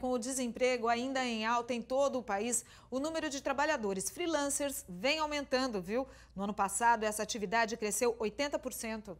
Com o desemprego ainda em alta em todo o país, o número de trabalhadores freelancers vem aumentando, viu? No ano passado, essa atividade cresceu 80%.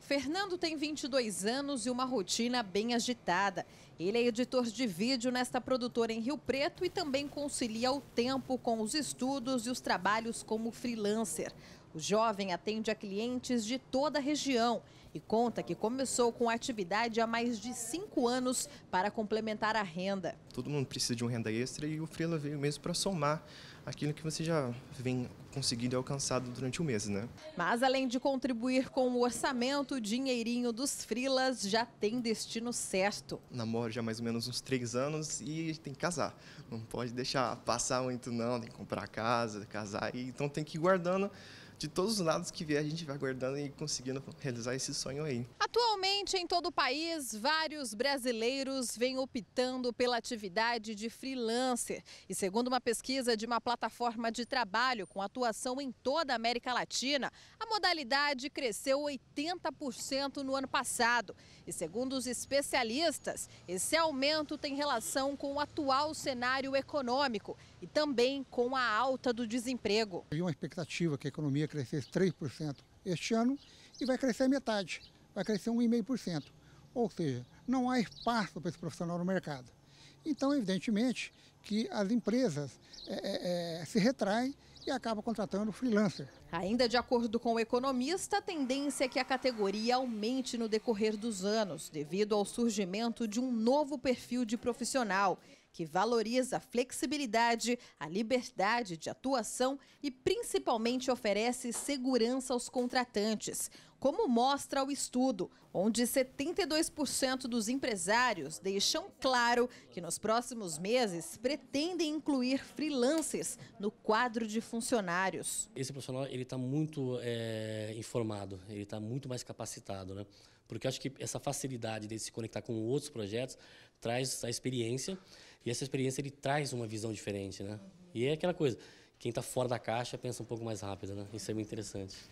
Fernando tem 22 anos e uma rotina bem agitada. Ele é editor de vídeo nesta produtora em Rio Preto e também concilia o tempo com os estudos e os trabalhos como freelancer. O jovem atende a clientes de toda a região e conta que começou com a atividade há mais de cinco anos para complementar a renda. Todo mundo precisa de uma renda extra e o Freela veio mesmo para somar aquilo que você já vem conseguindo e alcançado durante o mês, né? Mas além de contribuir com o orçamento, o dinheirinho dos frilas já tem destino certo. Namoro já há mais ou menos uns três anos e tem que casar. Não pode deixar passar muito não, tem que comprar casa, casar, então tem que ir guardando de todos os lados que vier, a gente vai guardando e conseguindo realizar esse sonho aí. Atualmente, em todo o país, vários brasileiros vêm optando pela atividade de freelancer. E segundo uma pesquisa de uma plataforma de trabalho com atuação em toda a América Latina, a modalidade cresceu 80% no ano passado. E segundo os especialistas, esse aumento tem relação com o atual cenário econômico e também com a alta do desemprego. Havia uma expectativa que a economia poderia crescer 3% este ano e vai crescer metade, vai crescer 1,5%. Ou seja, não há espaço para esse profissional no mercado. Então, evidentemente, que as empresas é, é, é, se retraem e acabam contratando freelancer. Ainda de acordo com o economista, a tendência é que a categoria aumente no decorrer dos anos, devido ao surgimento de um novo perfil de profissional que valoriza a flexibilidade, a liberdade de atuação e principalmente oferece segurança aos contratantes como mostra o estudo, onde 72% dos empresários deixam claro que nos próximos meses pretendem incluir freelancers no quadro de funcionários. Esse profissional ele está muito é, informado, ele está muito mais capacitado, né? Porque acho que essa facilidade de se conectar com outros projetos traz a experiência e essa experiência ele traz uma visão diferente, né? E é aquela coisa, quem está fora da caixa pensa um pouco mais rápido, né? Isso é muito interessante.